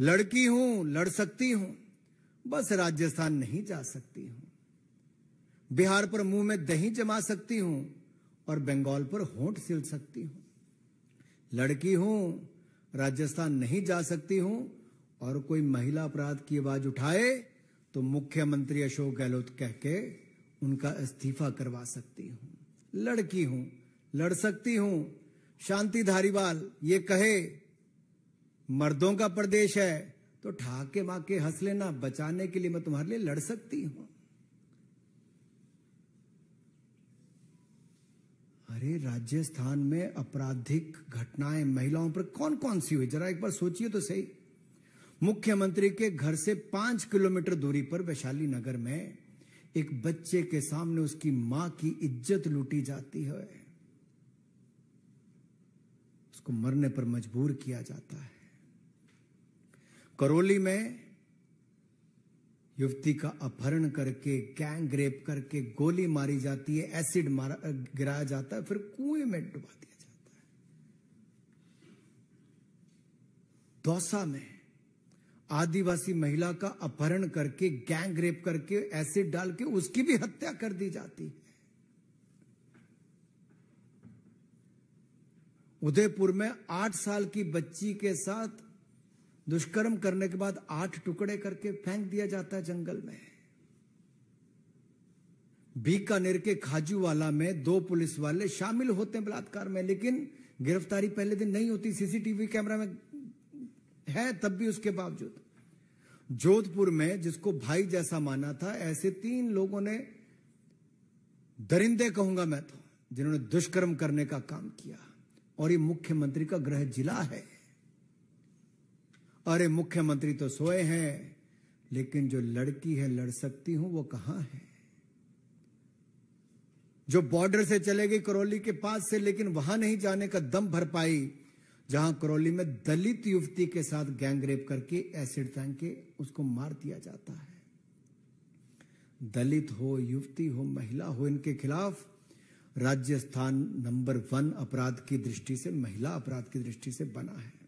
लड़की हूं लड़ सकती हूं बस राजस्थान नहीं जा सकती हूं बिहार पर मुंह में दही जमा सकती हूं और बंगाल पर होंठ सिल सकती हूं लड़की हूं राजस्थान नहीं जा सकती हूं और कोई महिला अपराध की आवाज उठाए तो मुख्यमंत्री अशोक गहलोत कहके उनका इस्तीफा करवा सकती हूं लड़की हूं लड़ सकती हूं शांति धारीवाल ये कहे मर्दों का प्रदेश है तो ठाके माके हंस लेना बचाने के लिए मैं तुम्हारे लिए लड़ सकती हूं अरे राजस्थान में आपराधिक घटनाएं महिलाओं पर कौन कौन सी हुई जरा एक बार सोचिए तो सही मुख्यमंत्री के घर से पांच किलोमीटर दूरी पर वैशाली नगर में एक बच्चे के सामने उसकी मां की इज्जत लूटी जाती है उसको मरने पर मजबूर किया जाता है करौली में युवती का अपहरण करके गैंग रेप करके गोली मारी जाती है एसिड मारा गिराया जाता है फिर कुएं में डुबा दिया जाता है दौसा में आदिवासी महिला का अपहरण करके गैंग रेप करके एसिड डाल के उसकी भी हत्या कर दी जाती है उदयपुर में आठ साल की बच्ची के साथ दुष्कर्म करने के बाद आठ टुकड़े करके फेंक दिया जाता है जंगल में बीकानेर के खाजूवाला में दो पुलिस वाले शामिल होते हैं बलात्कार में लेकिन गिरफ्तारी पहले दिन नहीं होती सीसीटीवी कैमरा में है तब भी उसके बावजूद जोधपुर में जिसको भाई जैसा माना था ऐसे तीन लोगों ने दरिंदे कहूंगा मैं तो जिन्होंने दुष्कर्म करने का काम किया और ये मुख्यमंत्री का गृह जिला है अरे मुख्यमंत्री तो सोए हैं लेकिन जो लड़की है लड़ सकती हूं वो कहां है जो बॉर्डर से चले गई करौली के पास से लेकिन वहां नहीं जाने का दम भर पाई जहां करौली में दलित युवती के साथ गैंगरेप करके एसिड फेंक के उसको मार दिया जाता है दलित हो युवती हो महिला हो इनके खिलाफ राजस्थान नंबर वन अपराध की दृष्टि से महिला अपराध की दृष्टि से बना है